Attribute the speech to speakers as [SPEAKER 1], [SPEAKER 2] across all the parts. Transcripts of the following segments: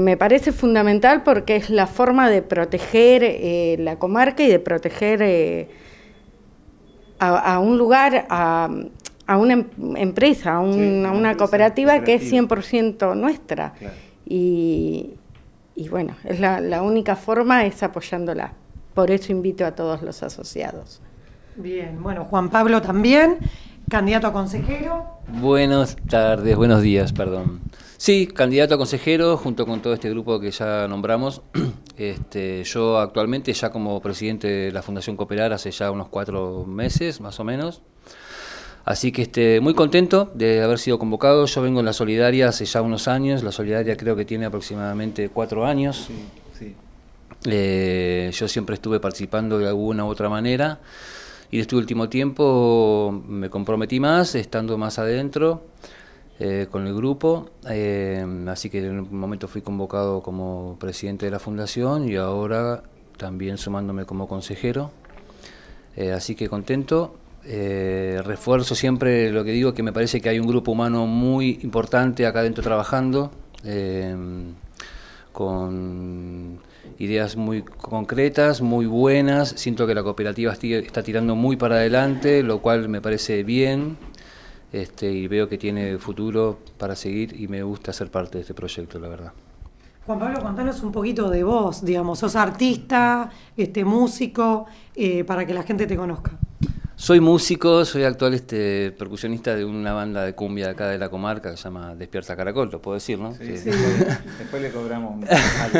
[SPEAKER 1] Me parece fundamental porque es la forma de proteger eh, la comarca y de proteger eh, a, un lugar, a, una empresa, a, una, cooperativa, que es 100% nuestra. Y, y, bueno, es la, la única forma es apoyándola. Por eso invito a todos los asociados. Bien, bueno, Juan Pablo también, candidato a consejero.
[SPEAKER 2] Buenas tardes, buenos días, perdón. Sí, candidato a consejero junto con todo este grupo que ya nombramos. Este, yo actualmente ya como presidente de la Fundación Cooperar hace ya unos cuatro meses más o menos. Así que este, muy contento de haber sido convocado. Yo vengo en la Solidaria hace ya unos años. La Solidaria creo que tiene aproximadamente cuatro años. Sí, eh, yo siempre estuve participando de alguna u otra manera. Y de este último tiempo me comprometí más, estando más adentro. Eh, con el grupo, eh, así que en un momento fui convocado como presidente de la fundación y ahora también sumándome como consejero, eh, así que contento. refuerzo siempre lo que digo, que me parece que hay un grupo humano muy importante acá dentro trabajando, con ideas muy concretas, muy buenas. Siento que la cooperativa está tirando muy para adelante, lo cual me parece bien. Este, y veo que tiene futuro para seguir y me gusta ser parte de este proyecto, la verdad.
[SPEAKER 1] Juan Pablo, contanos un poquito de vos, digamos, sos artista, este, músico, eh, para que la gente te conozca.
[SPEAKER 2] Soy músico, soy actual este, percusionista de una banda de cumbia acá de la comarca que se llama Despierta Caracol, lo puedo decir, ¿no? Sí, sí. Después le cobramos. Un...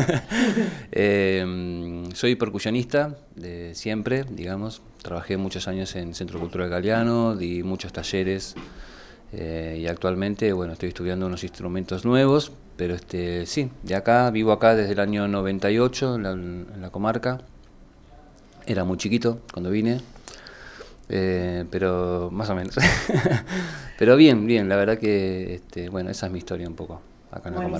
[SPEAKER 2] eh, soy percusionista de siempre, digamos. Trabajé muchos años en Centro Cultural Galeano, di muchos talleres eh, y actualmente, bueno, estoy estudiando unos instrumentos nuevos, pero este, sí, de acá, vivo acá desde el año 98 en la, comarca. Era muy chiquito cuando vine, eh, pero más o menos. pero bien, bien, la verdad que, este, bueno, esa es mi historia un poco
[SPEAKER 1] acá en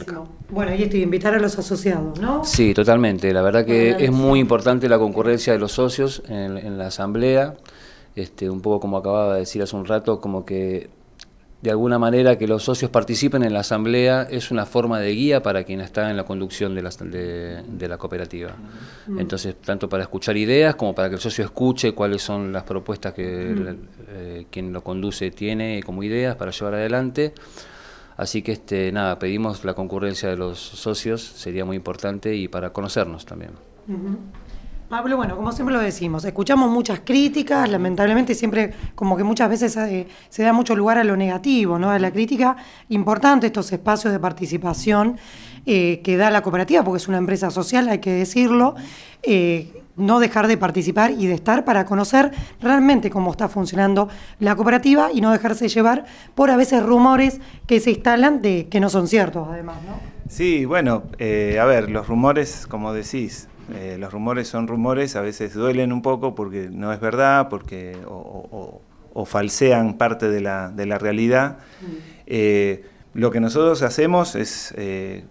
[SPEAKER 1] Bueno, y estoy invitar a los asociados, ¿no?
[SPEAKER 2] Sí, totalmente. La verdad que es muy importante la concurrencia de los socios en, la asamblea. Este, un poco como acababa de decir hace un rato, como que de alguna manera que los socios participen en la asamblea es una forma de guía para quien está en la conducción de la, cooperativa. Mm. Entonces, tanto para escuchar ideas como para que el socio escuche cuáles son las propuestas que mm. eh, quien lo conduce tiene como ideas para llevar adelante. Así que este, nada, pedimos la concurrencia de los socios, sería muy importante y para conocernos también.
[SPEAKER 1] Pablo, bueno, como siempre lo decimos, escuchamos muchas críticas, lamentablemente siempre, como que muchas veces eh, se da mucho lugar a lo negativo, ¿no? A la crítica, importante estos espacios de participación eh, que da la cooperativa, porque es una empresa social, hay que decirlo, eh, no dejar de participar y de estar para conocer realmente cómo está funcionando la cooperativa y no dejarse llevar por a veces rumores que se instalan de que no son ciertos, además, ¿no?
[SPEAKER 3] Sí, bueno, a ver, los rumores, como decís, eh, los rumores son rumores, a veces duelen un poco porque no es verdad, porque o, falsean parte de la, de la realidad. Mm. Eh, lo que nosotros hacemos es, eh,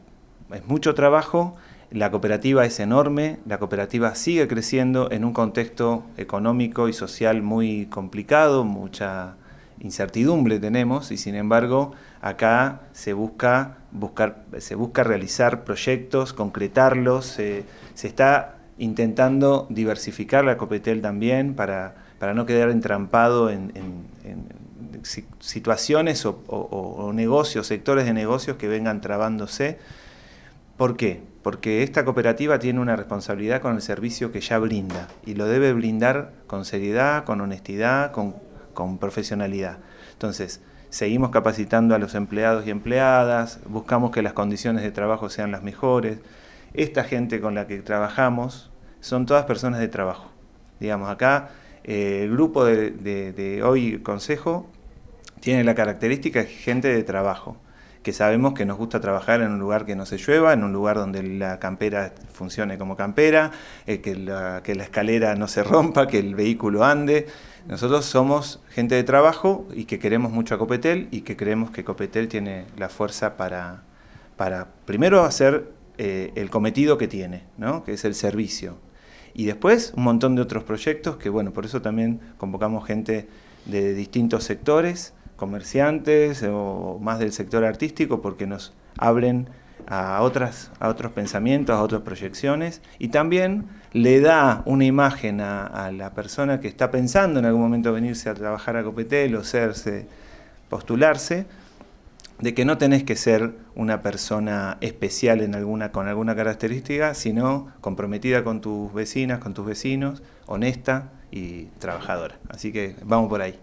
[SPEAKER 3] es mucho trabajo, la cooperativa es enorme, la cooperativa sigue creciendo en un contexto económico y social muy complicado, mucha incertidumbre tenemos y sin embargo acá se busca se busca realizar proyectos, concretarlos, eh, se está intentando diversificar la Copetel también para, no quedar entrampado en, situaciones o, negocios, sectores de negocios que vengan trabándose. ¿Por qué? Porque esta cooperativa tiene una responsabilidad con el servicio que ya brinda y lo debe blindar con seriedad, con honestidad, con, con profesionalidad. Entonces, seguimos capacitando a los empleados y empleadas, buscamos que las condiciones de trabajo sean las mejores. Esta gente con la que trabajamos son todas personas de trabajo. Digamos, acá eh, el grupo de, de hoy consejo tiene la característica de gente de trabajo que sabemos que nos gusta trabajar en un lugar que no se llueva, en un lugar donde la campera funcione como campera, eh, que, la, escalera no se rompa, que el vehículo ande. Nosotros somos gente de trabajo y que queremos mucho a Copetel y que creemos que Copetel tiene la fuerza para, primero hacer eh, el cometido que tiene, que es el servicio. Y después un montón de otros proyectos que, bueno, por eso también convocamos gente de distintos sectores comerciantes o más del sector artístico porque nos abren a, otras, a otros pensamientos, a otras proyecciones y también le da una imagen a, la persona que está pensando en algún momento venirse a trabajar a Copetel o serse, postularse, de que no tenés que ser una persona especial en alguna, con alguna característica, sino comprometida con tus vecinas, con tus vecinos, honesta y trabajadora. Así que vamos por ahí.